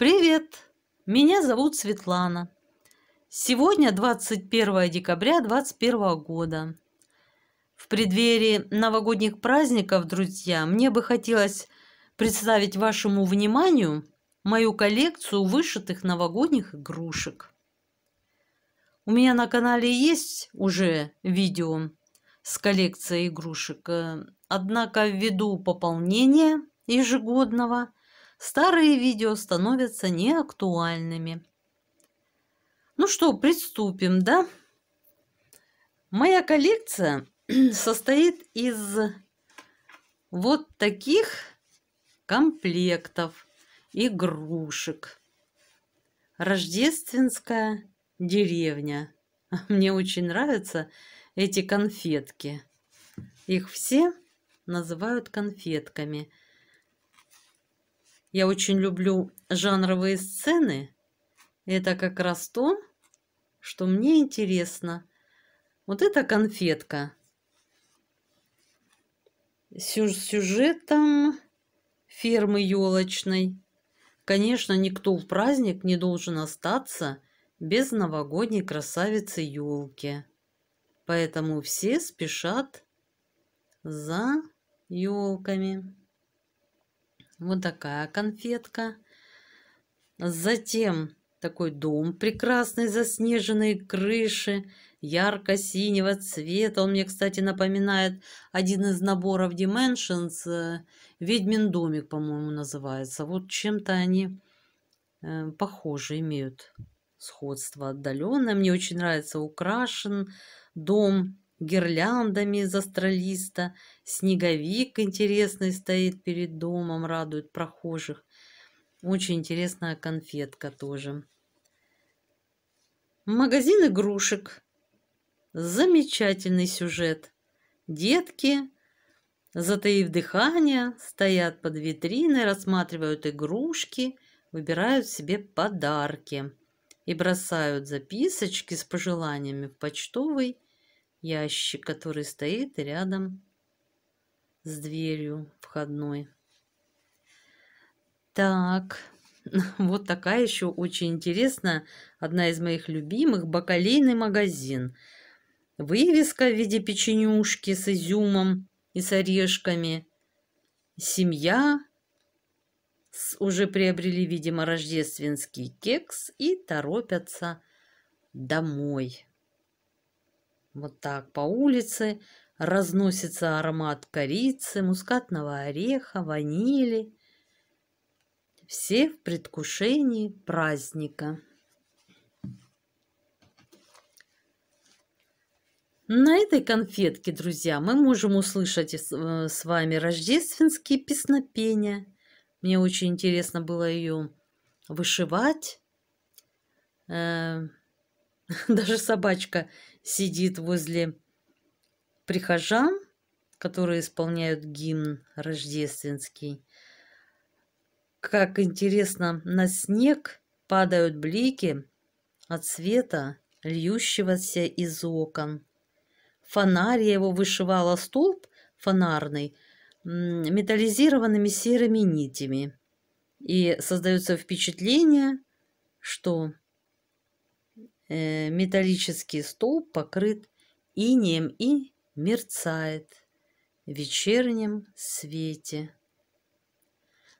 Привет! Меня зовут Светлана. Сегодня 21 декабря 2021 года. В преддверии новогодних праздников, друзья, мне бы хотелось представить вашему вниманию мою коллекцию вышитых новогодних игрушек. У меня на канале есть уже видео с коллекцией игрушек, э, однако ввиду пополнения ежегодного – старые видео становятся неактуальными. Ну что, приступим, да? Моя коллекция состоит из вот таких комплектов игрушек. Рождественская деревня. Мне очень нравятся эти конфетки. Их все называют конфетками. Я очень люблю жанровые сцены. Это как раз то, что мне интересно. Вот эта конфетка. С сюжетом фермы елочной. Конечно, никто в праздник не должен остаться без новогодней красавицы елки. Поэтому все спешат за елками. Вот такая конфетка. Затем такой дом прекрасный, заснеженные крыши ярко-синего цвета. Он мне, кстати, напоминает один из наборов Dimensions. Э, Ведьмин домик, по-моему, называется. Вот чем-то они э, похожи, имеют сходство отдаленное. Мне очень нравится украшен дом гирляндами из астролиста, снеговик интересный стоит перед домом, радует прохожих. Очень интересная конфетка тоже. Магазин игрушек. Замечательный сюжет. Детки, затаив дыхание, стоят под витриной, рассматривают игрушки, выбирают себе подарки и бросают записочки с пожеланиями в почтовый ящик, который стоит рядом с дверью входной. Так, вот такая еще очень интересная, одна из моих любимых, бакалейный магазин. Вывеска в виде печенюшки с изюмом и с орешками. Семья уже приобрели, видимо, рождественский кекс и торопятся домой. Вот так по улице разносится аромат корицы, мускатного ореха, ванили. Все в предвкушении праздника. На этой конфетке, друзья, мы можем услышать э, э, с вами рождественские песнопения. Мне очень интересно было ее вышивать. Э, Даже собачка сидит возле прихожан, которые исполняют гимн рождественский. Как интересно, на снег падают блики от света, льющегося из окон. Фонарь я его вышивала столб фонарный металлизированными серыми нитями. И создается впечатление, что Э, металлический столб покрыт инием и мерцает в вечернем свете.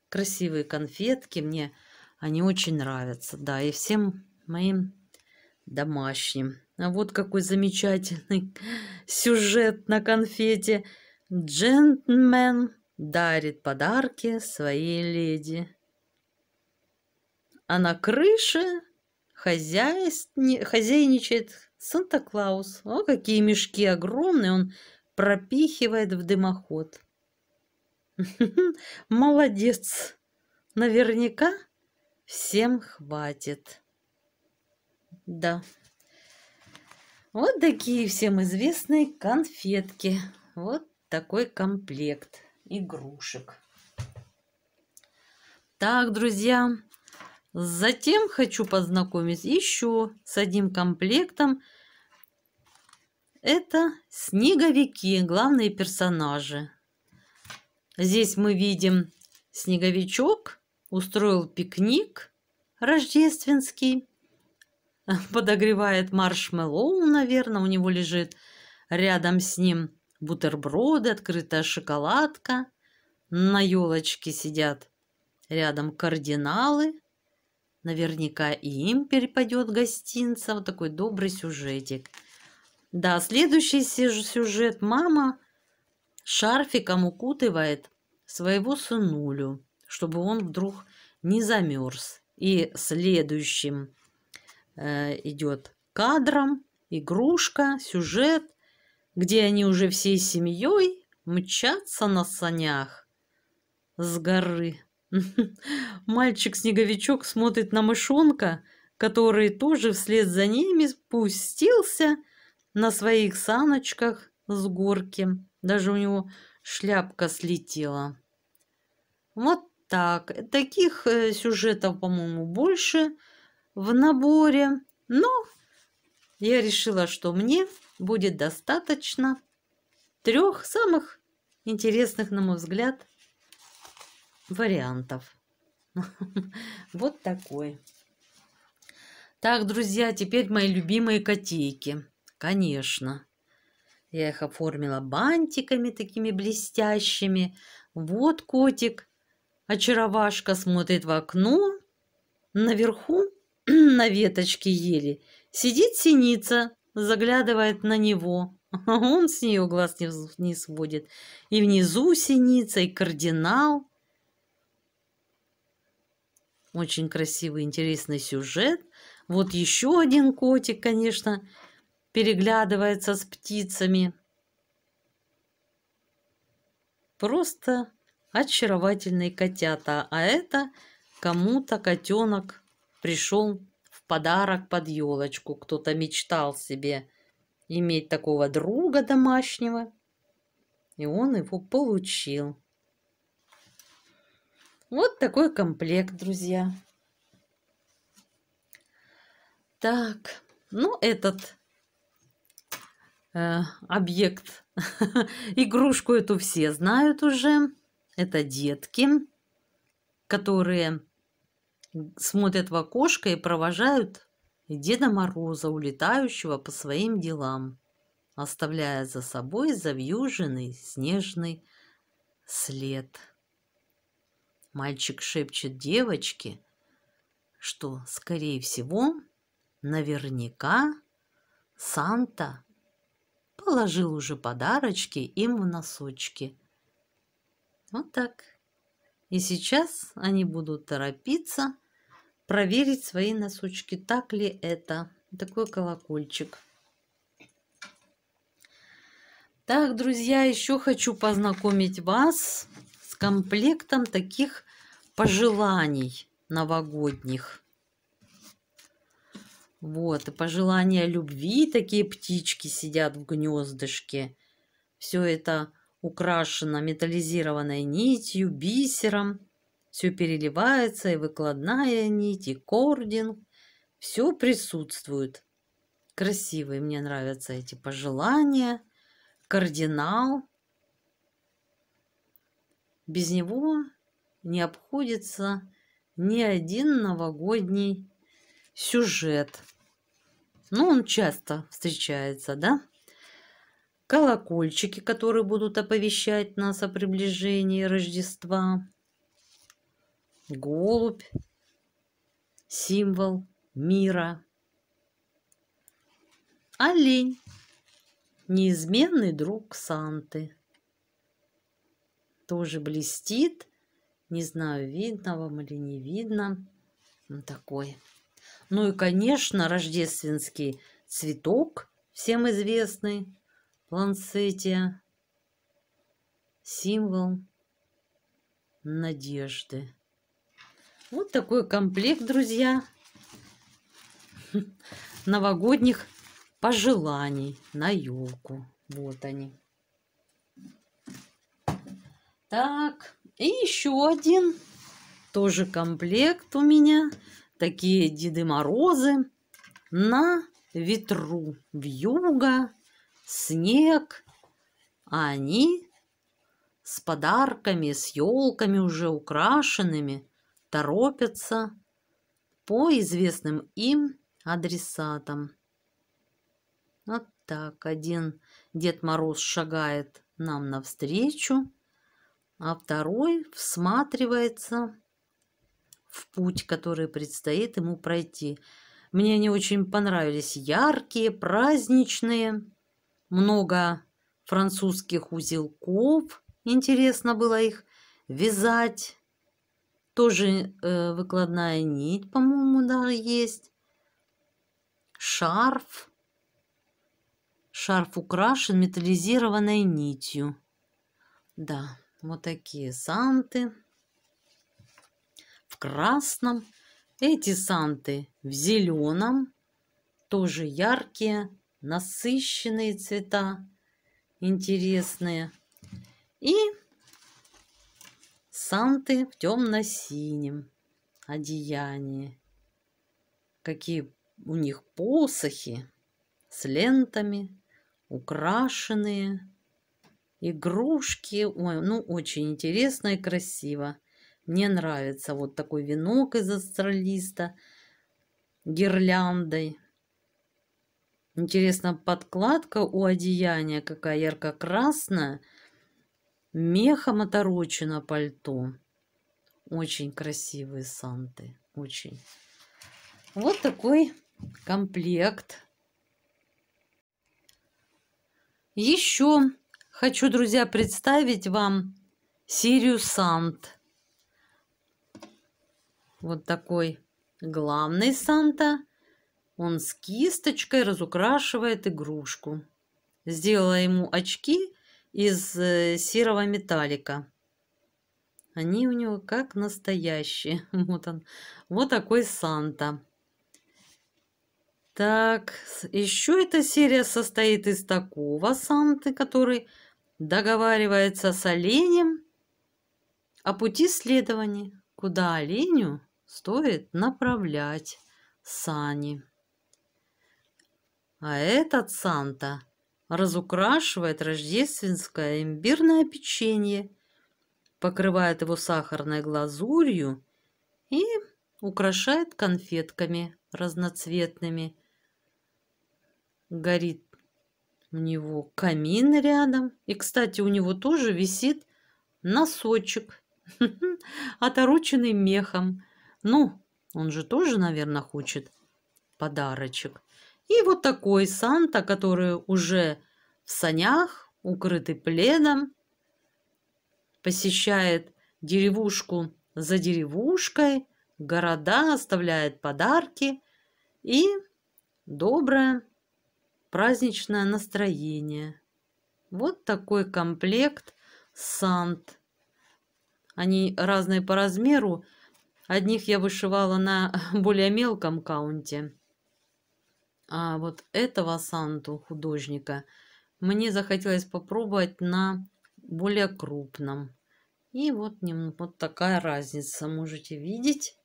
Красивые конфетки мне они очень нравятся, да, и всем моим домашним. А вот какой замечательный сюжет на конфете. Джентльмен дарит подарки своей леди. А на крыше Хозяйств... Хозяйничает Санта-Клаус. О, какие мешки огромные он пропихивает в дымоход. Молодец. Наверняка всем хватит. Да. Вот такие всем известные конфетки. Вот такой комплект игрушек. Так, друзья, Затем хочу познакомить еще с одним комплектом. Это снеговики, главные персонажи. Здесь мы видим снеговичок, устроил пикник рождественский, подогревает маршмеллоу, наверное, у него лежит. Рядом с ним бутерброды, открытая шоколадка. На елочке сидят рядом кардиналы Наверняка и им перепадет гостинца, вот такой добрый сюжетик. Да, следующий сюжет. Мама шарфиком укутывает своего сынулю, чтобы он вдруг не замерз. И следующим э, идет кадром, игрушка, сюжет, где они уже всей семьей мчатся на санях с горы. Мальчик-снеговичок смотрит на мышонка, который тоже вслед за ними спустился на своих саночках с горки. Даже у него шляпка слетела. Вот так. Таких э, сюжетов, по-моему, больше в наборе. Но я решила, что мне будет достаточно трех самых интересных, на мой взгляд, вариантов. Вот такой. Так, друзья, теперь мои любимые котейки. Конечно. Я их оформила бантиками такими блестящими. Вот котик. Очаровашка смотрит в окно. Наверху, на веточке ели, сидит синица, заглядывает на него. Он с нее глаз не, не сводит. И внизу синица, и кардинал. Очень красивый, интересный сюжет. Вот еще один котик, конечно, переглядывается с птицами. Просто очаровательные котята. А это кому-то котенок пришел в подарок под елочку. Кто-то мечтал себе иметь такого друга домашнего. И он его получил. Вот такой комплект, друзья. Так, ну этот э, объект, игрушку эту все знают уже. Это детки, которые смотрят в окошко и провожают Деда Мороза, улетающего по своим делам, оставляя за собой завьюженный снежный след. Мальчик шепчет девочке, что, скорее всего, наверняка Санта положил уже подарочки им в носочки. Вот так. И сейчас они будут торопиться проверить свои носочки, так ли это. Такой колокольчик. Так, друзья, еще хочу познакомить вас комплектом таких пожеланий новогодних. Вот, и пожелания любви, такие птички сидят в гнездышке. Все это украшено металлизированной нитью, бисером. Все переливается, и выкладная нить, и кординг. Все присутствует. Красивые мне нравятся эти пожелания. Кардинал. Без него не обходится ни один новогодний сюжет. Ну, он часто встречается, да? Колокольчики, которые будут оповещать нас о приближении Рождества. Голубь, символ мира. Олень, неизменный друг Санты тоже блестит. Не знаю, видно вам или не видно. Вот ну, такой. Ну и, конечно, рождественский цветок, всем известный, планцетия, символ надежды. Вот такой комплект, друзья, новогодних пожеланий на елку. Вот они. Так, и еще один. Тоже комплект у меня. Такие Деды Морозы на ветру в вьюга, снег. А они с подарками, с елками уже украшенными торопятся по известным им адресатам. Вот так один Дед Мороз шагает нам навстречу а второй всматривается в путь, который предстоит ему пройти. Мне они очень понравились. Яркие, праздничные, много французских узелков. Интересно было их вязать. Тоже э, выкладная нить, по-моему, да, есть. Шарф. Шарф украшен металлизированной нитью. Да. Вот такие санты в красном. Эти санты в зеленом, тоже яркие, насыщенные цвета, интересные. И санты в темно-синем одеянии. Какие у них посохи с лентами, украшенные игрушки. Ой, ну, очень интересно и красиво. Мне нравится вот такой венок из астролиста гирляндой. Интересно, подкладка у одеяния какая ярко-красная. Мехом оторочено пальто. Очень красивые санты. Очень. Вот такой комплект. Еще Хочу, друзья, представить вам серию Сант. Вот такой главный Санта. Он с кисточкой разукрашивает игрушку. Сделала ему очки из э, серого металлика. Они у него как настоящие. Вот он. Вот такой Санта. Так, еще эта серия состоит из такого Санты, который договаривается с оленем о пути следования, куда оленю стоит направлять сани. А этот Санта разукрашивает рождественское имбирное печенье, покрывает его сахарной глазурью и украшает конфетками разноцветными. Горит у него камин рядом. И, кстати, у него тоже висит носочек, отороченный мехом. Ну, он же тоже, наверное, хочет подарочек. И вот такой Санта, который уже в санях, укрытый пледом, посещает деревушку за деревушкой, города, оставляет подарки и добрая праздничное настроение. Вот такой комплект Сант. Они разные по размеру. Одних я вышивала на более мелком каунте. А вот этого Санту художника мне захотелось попробовать на более крупном. И вот, вот такая разница. Можете видеть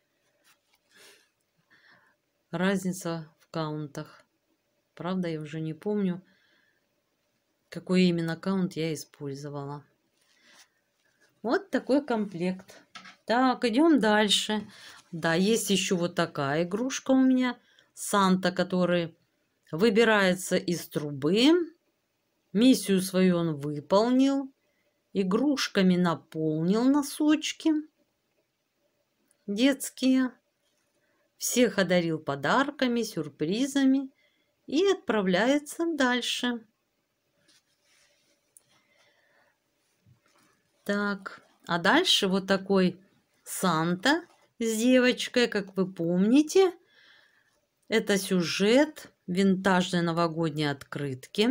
разница в каунтах. Правда, я уже не помню, какой именно аккаунт я использовала. Вот такой комплект. Так, идем дальше. Да, есть еще вот такая игрушка у меня. Санта, который выбирается из трубы. Миссию свою он выполнил. Игрушками наполнил носочки детские. Всех одарил подарками, сюрпризами и отправляется дальше. Так, а дальше вот такой Санта с девочкой, как вы помните. Это сюжет винтажной новогодней открытки.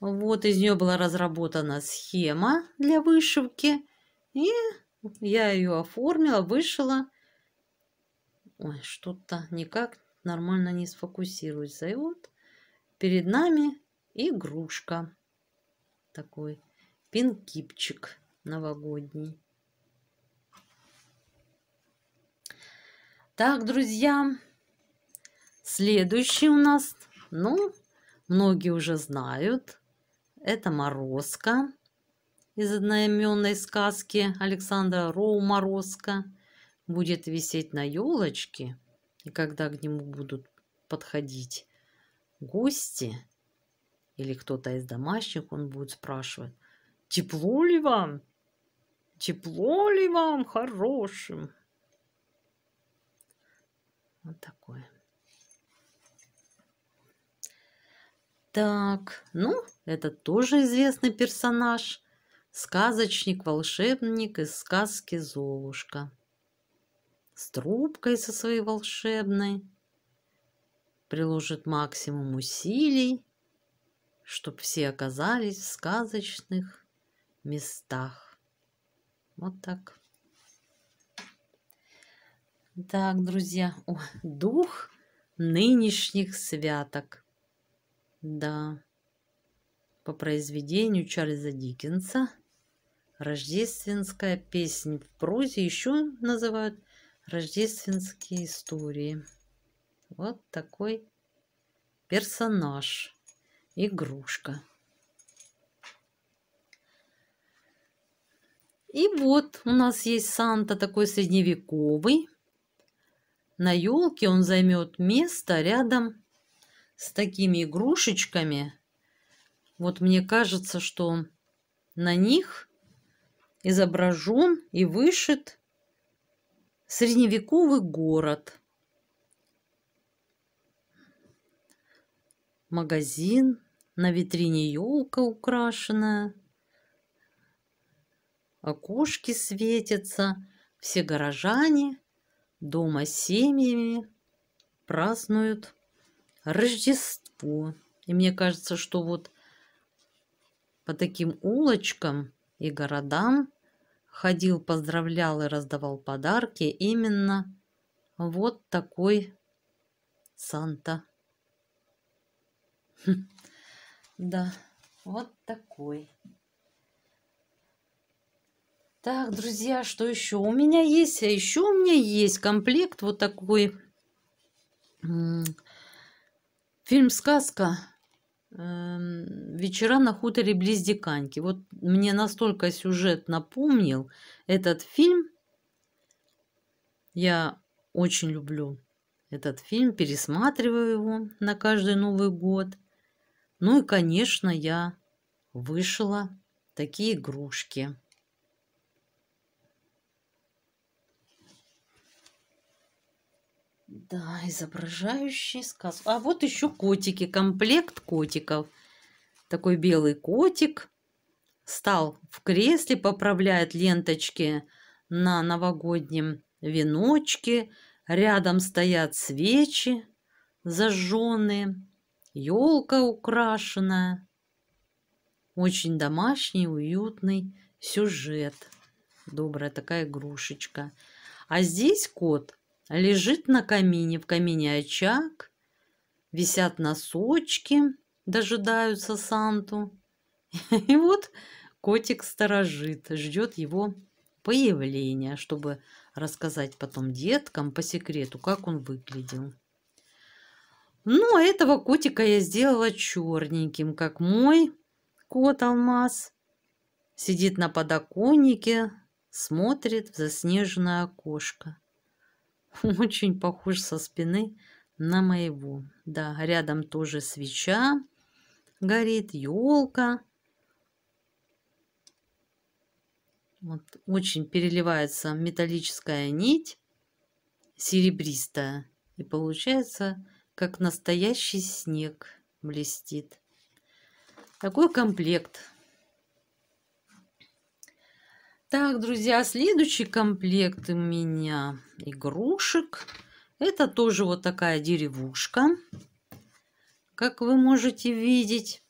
Вот из нее была разработана схема для вышивки. И я ее оформила, вышила. Ой, что-то никак нормально не сфокусируется. И вот перед нами игрушка. Такой пинкипчик новогодний. Так, друзья, следующий у нас, ну, многие уже знают, это морозка из одноименной сказки Александра Роу морозка будет висеть на елочке и когда к нему будут подходить гости или кто-то из домашних, он будет спрашивать, тепло ли вам? Тепло ли вам хорошим? Вот такое. Так, ну, это тоже известный персонаж. Сказочник, волшебник из сказки «Золушка» с трубкой со своей волшебной, приложит максимум усилий, чтобы все оказались в сказочных местах. Вот так. Так, друзья, О, дух нынешних святок. Да, по произведению Чарльза Диккенса. Рождественская песня в прозе еще называют рождественские истории. Вот такой персонаж, игрушка. И вот у нас есть Санта такой средневековый. На елке он займет место рядом с такими игрушечками. Вот мне кажется, что на них изображен и вышит Средневековый город. Магазин. На витрине елка украшенная. Окошки светятся. Все горожане дома с семьями празднуют Рождество. И мне кажется, что вот по таким улочкам и городам ходил, поздравлял и раздавал подарки именно вот такой Санта. Хм. Да, вот такой. Так, друзья, что еще у меня есть? А еще у меня есть комплект вот такой. Фильм «Сказка» Эм, вечера на хуторе близ Диканьки. Вот мне настолько сюжет напомнил этот фильм. Я очень люблю этот фильм, пересматриваю его на каждый Новый год. Ну и, конечно, я вышила такие игрушки. Да, изображающий сказку. А вот еще котики, комплект котиков. Такой белый котик. Стал в кресле, поправляет ленточки на новогоднем веночке. Рядом стоят свечи зажженные. Елка украшенная. Очень домашний, уютный сюжет. Добрая такая игрушечка. А здесь кот – лежит на камине, в камине очаг, висят носочки, дожидаются Санту. И вот котик сторожит, ждет его появления, чтобы рассказать потом деткам по секрету, как он выглядел. Ну, а этого котика я сделала черненьким, как мой кот-алмаз. Сидит на подоконнике, смотрит в заснеженное окошко. Очень похож со спины на моего. Да, рядом тоже свеча горит, елка. Вот, очень переливается металлическая нить, серебристая. И получается, как настоящий снег блестит. Такой комплект так, друзья, следующий комплект у меня игрушек. Это тоже вот такая деревушка, как вы можете видеть.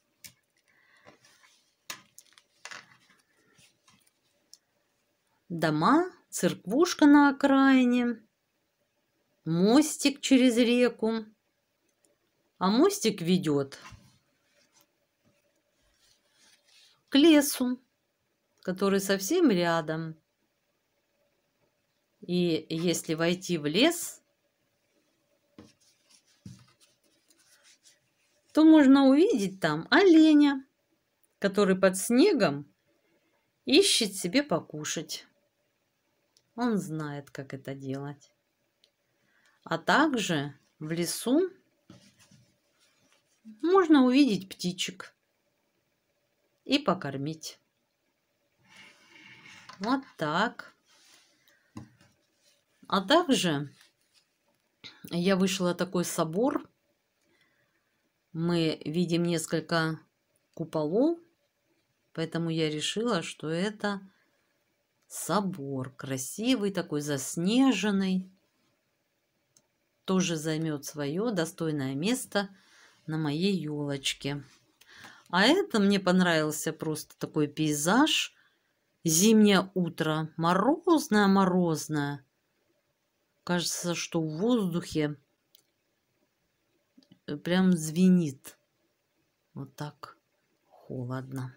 Дома, церквушка на окраине, мостик через реку. А мостик ведет к лесу который совсем рядом. И если войти в лес, то можно увидеть там оленя, который под снегом ищет себе покушать. Он знает, как это делать. А также в лесу можно увидеть птичек и покормить. Вот так. А также я вышла такой собор. Мы видим несколько куполов, поэтому я решила, что это собор. Красивый такой, заснеженный. Тоже займет свое достойное место на моей елочке. А это мне понравился просто такой пейзаж – Зимнее утро. Морозное-морозное. Кажется, что в воздухе э, прям звенит. Вот так холодно.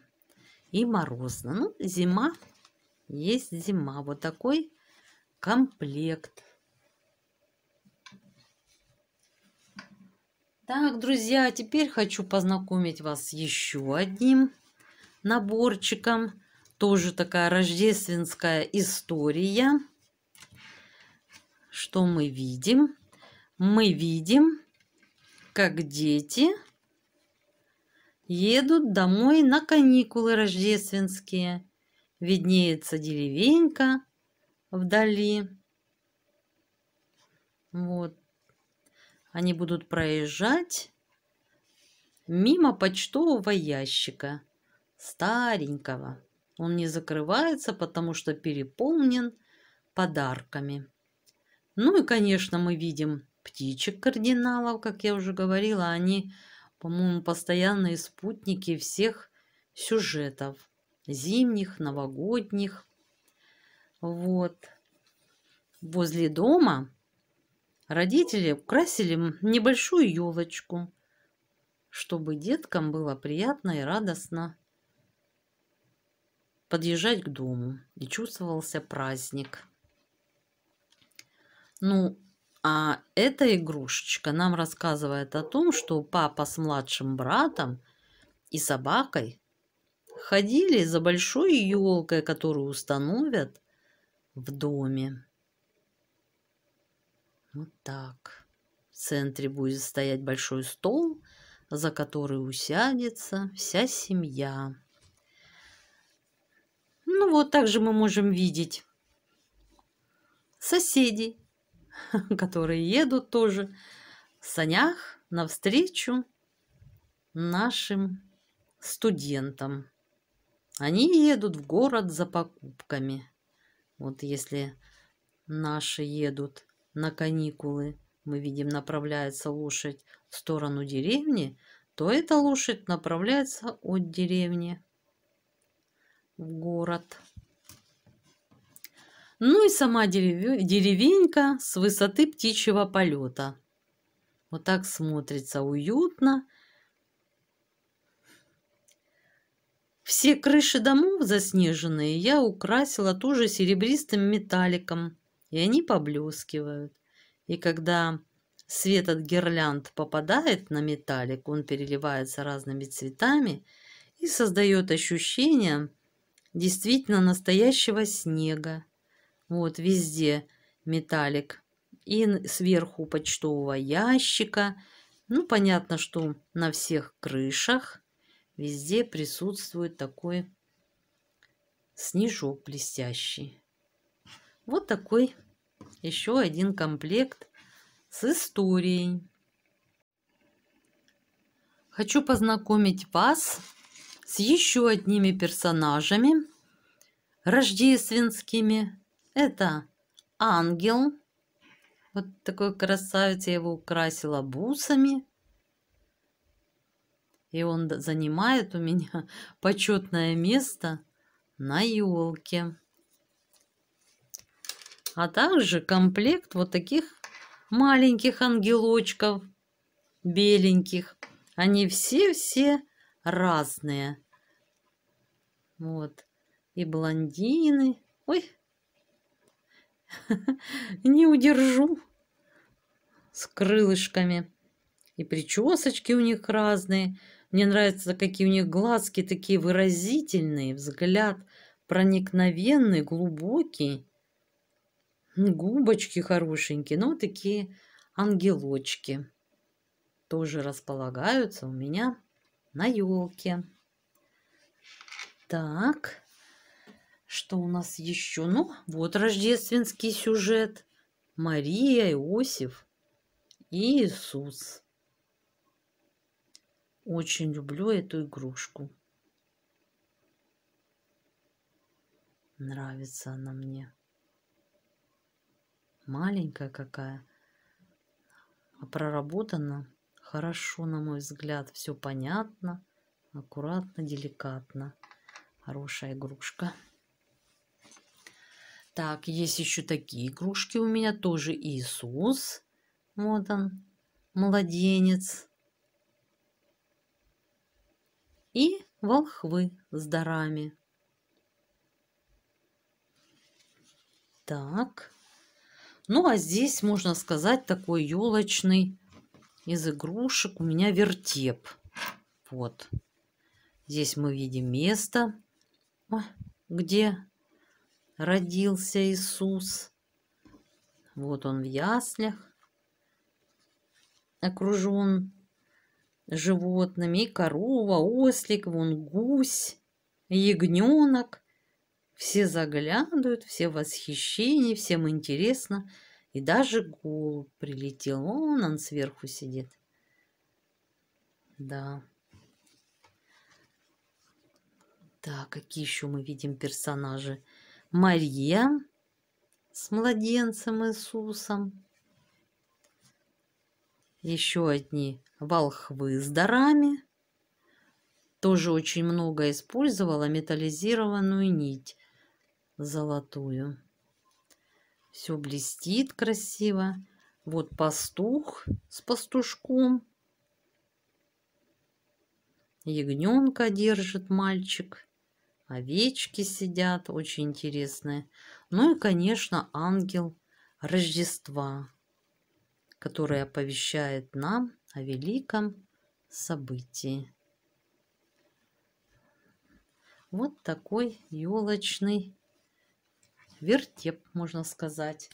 И морозно. Ну, зима. Есть зима. Вот такой комплект. Так, друзья, теперь хочу познакомить вас с еще одним наборчиком. Тоже такая рождественская история. Что мы видим? Мы видим, как дети едут домой на каникулы рождественские. Виднеется деревенька вдали. Вот. Они будут проезжать мимо почтового ящика старенького. Он не закрывается, потому что переполнен подарками. Ну и, конечно, мы видим птичек-кардиналов, как я уже говорила. Они, по-моему, постоянные спутники всех сюжетов. Зимних, новогодних. Вот. Возле дома родители украсили небольшую елочку, чтобы деткам было приятно и радостно подъезжать к дому, и чувствовался праздник. Ну, а эта игрушечка нам рассказывает о том, что папа с младшим братом и собакой ходили за большой елкой, которую установят в доме. Вот так. В центре будет стоять большой стол, за который усядется вся семья. Ну вот также мы можем видеть соседей, которые едут тоже в санях навстречу нашим студентам. Они едут в город за покупками. Вот если наши едут на каникулы, мы видим, направляется лошадь в сторону деревни, то эта лошадь направляется от деревни город. Ну и сама деревенька с высоты птичьего полета. Вот так смотрится уютно. Все крыши домов заснеженные я украсила тоже серебристым металликом, и они поблескивают. И когда свет от гирлянд попадает на металлик, он переливается разными цветами и создает ощущение – действительно настоящего снега. Вот везде металлик. И сверху почтового ящика. Ну, понятно, что на всех крышах везде присутствует такой снежок блестящий. Вот такой еще один комплект с историей. Хочу познакомить вас с еще одними персонажами рождественскими. Это ангел. Вот такой красавец, я его украсила бусами. И он занимает у меня почетное место на елке. А также комплект вот таких маленьких ангелочков, беленьких. Они все-все разные. Вот. И блондины. Ой, не удержу. С крылышками. И причесочки у них разные. Мне нравятся, какие у них глазки, такие выразительные. Взгляд проникновенный, глубокий. Губочки хорошенькие, но ну, такие ангелочки. Тоже располагаются у меня на елке. Так, что у нас еще? Ну, вот рождественский сюжет. Мария, Иосиф и Иисус. Очень люблю эту игрушку. Нравится она мне. Маленькая какая. А проработана Хорошо, на мой взгляд, все понятно. Аккуратно, деликатно. Хорошая игрушка. Так, есть еще такие игрушки у меня. Тоже Иисус. Вот он, младенец. И волхвы с дарами. Так. Ну, а здесь, можно сказать, такой елочный из игрушек у меня вертеп. Вот. Здесь мы видим место, а, где родился Иисус. Вот он в яслях, окружен животными. И корова, ослик, вон гусь, ягненок. Все заглядывают, все в восхищении, всем интересно – и даже голубь прилетел. Вон ну, он сверху сидит. Да. Так, какие еще мы видим персонажи? Мария с младенцем Иисусом. Еще одни волхвы с дарами. Тоже очень много использовала металлизированную нить золотую. Все блестит красиво. Вот пастух с пастушком. Ягненка держит мальчик. Овечки сидят, очень интересные. Ну и, конечно, ангел Рождества, который оповещает нам о великом событии. Вот такой елочный вертеп, можно сказать.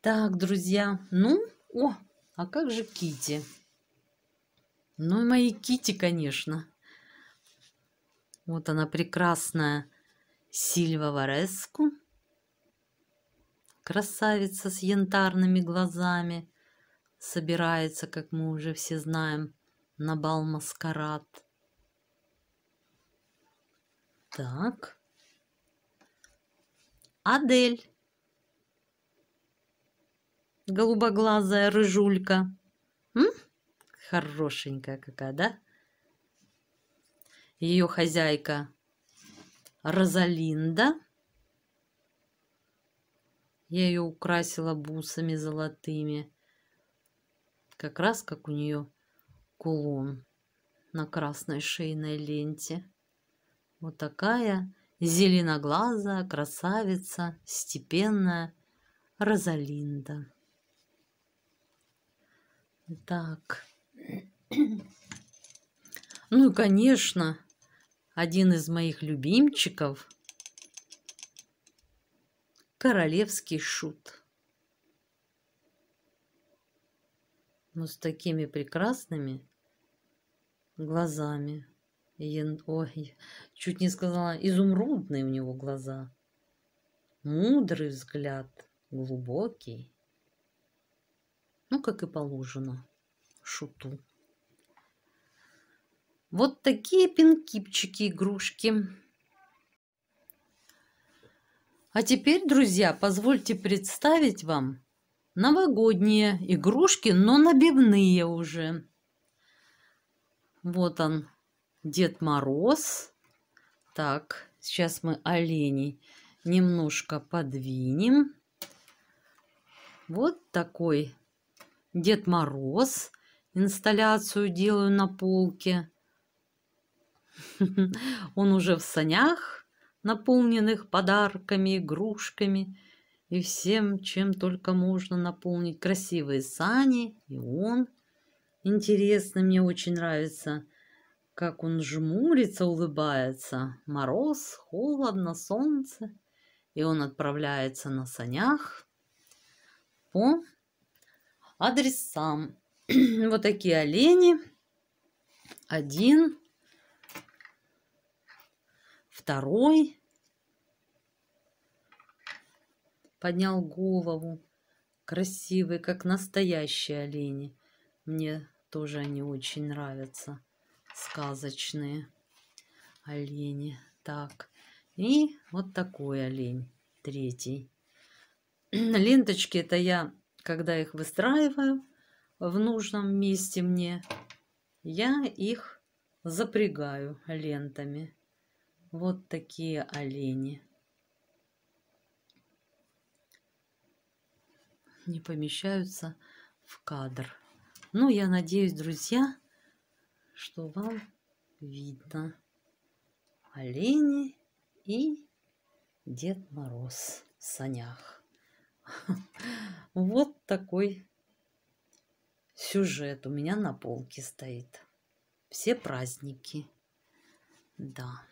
Так, друзья, ну, о, а как же Кити? Ну и мои Кити, конечно. Вот она прекрасная Сильва Вареску. Красавица с янтарными глазами. Собирается, как мы уже все знаем, на бал маскарад. Так. Адель. Голубоглазая рыжулька. М? Хорошенькая какая, да? Ее хозяйка Розалинда. Я ее украсила бусами золотыми. Как раз как у нее кулон на красной шейной ленте. Вот такая зеленоглазая красавица, степенная Розалинда. Так. Ну и, конечно, один из моих любимчиков – королевский шут. Но ну, с такими прекрасными глазами – Ой, чуть не сказала, изумрудные у него глаза. Мудрый взгляд, глубокий. Ну, как и положено, шуту. Вот такие пинкипчики-игрушки. А теперь, друзья, позвольте представить вам новогодние игрушки, но набивные уже. Вот он, Дед Мороз. Так, сейчас мы оленей немножко подвинем. Вот такой Дед Мороз. Инсталляцию делаю на полке. Он уже в санях, наполненных подарками, игрушками и всем, чем только можно наполнить. Красивые сани, и он интересный, мне очень нравится. Как он жмурится, улыбается. Мороз, холодно, солнце. И он отправляется на санях по адресам. вот такие олени. Один, второй. Поднял голову. Красивые, как настоящие олени. Мне тоже они очень нравятся сказочные олени. Так, и вот такой олень, третий. Ленточки это я, когда их выстраиваю в нужном месте мне, я их запрягаю лентами. Вот такие олени. Не помещаются в кадр. Ну, я надеюсь, друзья, что вам видно олени и Дед Мороз в санях. Вот такой сюжет у меня на полке стоит. Все праздники. Да.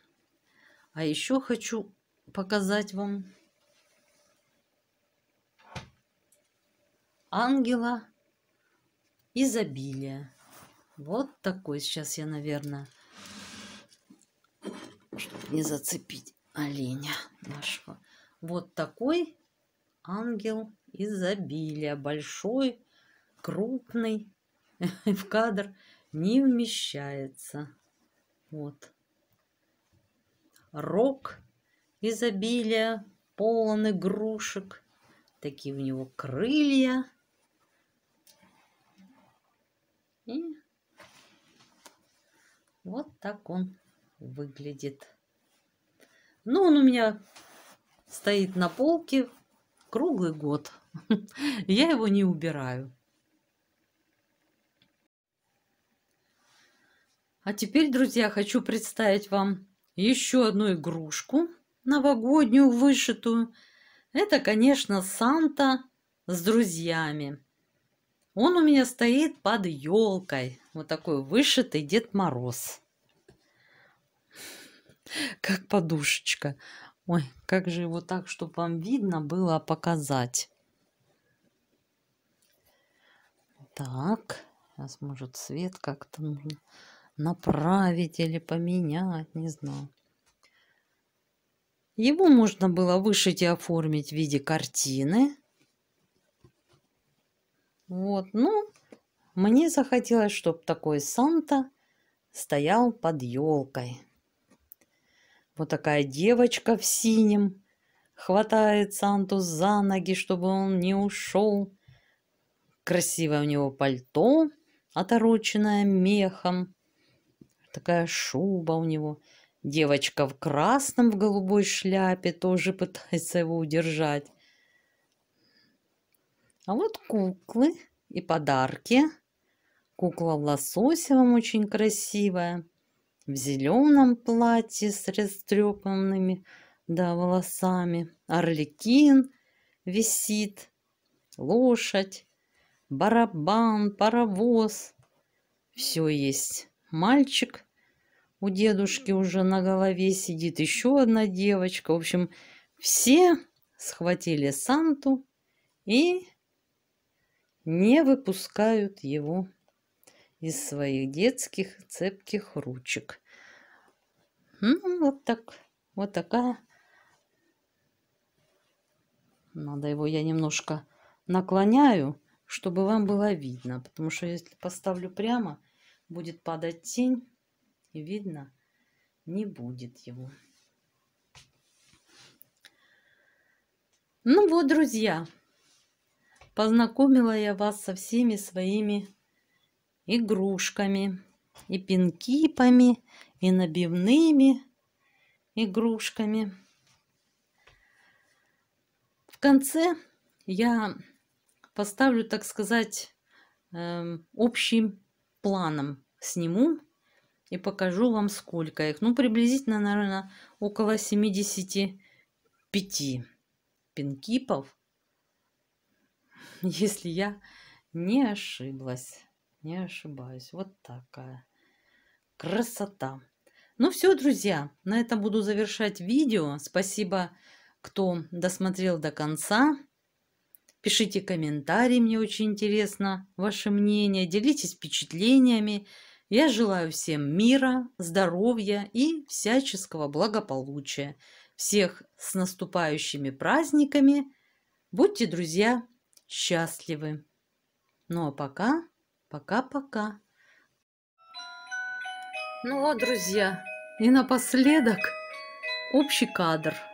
А еще хочу показать вам ангела изобилия. Вот такой сейчас я, наверное, чтобы не зацепить оленя нашего. Вот такой ангел изобилия. Большой, крупный. В кадр не вмещается. Вот. Рог изобилия полон игрушек. Такие у него крылья. И вот так он выглядит. Ну, он у меня стоит на полке круглый год. Я его не убираю. А теперь, друзья, хочу представить вам еще одну игрушку новогоднюю вышитую. Это, конечно, Санта с друзьями. Он у меня стоит под елкой. Вот такой вышитый Дед Мороз. Как подушечка. Ой, как же его так, чтобы вам видно было показать. Так, сейчас может свет как-то направить или поменять, не знаю. Его можно было вышить и оформить в виде картины. Вот, ну, мне захотелось, чтобы такой Санта стоял под елкой. Вот такая девочка в синем хватает Санту за ноги, чтобы он не ушел. Красивое у него пальто, отороченное мехом. Такая шуба у него. Девочка в красном, в голубой шляпе тоже пытается его удержать. А вот куклы и подарки. Кукла в лососевом очень красивая, в зеленом платье с растрепанными да, волосами. Орликин висит, лошадь, барабан, паровоз. Все есть. Мальчик у дедушки уже на голове сидит, еще одна девочка. В общем, все схватили Санту и не выпускают его из своих детских цепких ручек. Ну, вот так, вот такая. Надо его я немножко наклоняю, чтобы вам было видно, потому что если поставлю прямо, будет падать тень, и видно не будет его. Ну вот, друзья, Познакомила я вас со всеми своими игрушками, и пинкипами, и набивными игрушками. В конце я поставлю, так сказать, эм, общим планом сниму и покажу вам, сколько их. Ну, приблизительно, наверное, около 75 пинкипов если я не ошиблась. Не ошибаюсь. Вот такая красота. Ну все, друзья, на этом буду завершать видео. Спасибо, кто досмотрел до конца. Пишите комментарии, мне очень интересно ваше мнение. Делитесь впечатлениями. Я желаю всем мира, здоровья и всяческого благополучия. Всех с наступающими праздниками. Будьте, друзья, счастливы. Ну а пока, пока-пока. Ну вот, а, друзья, и напоследок общий кадр –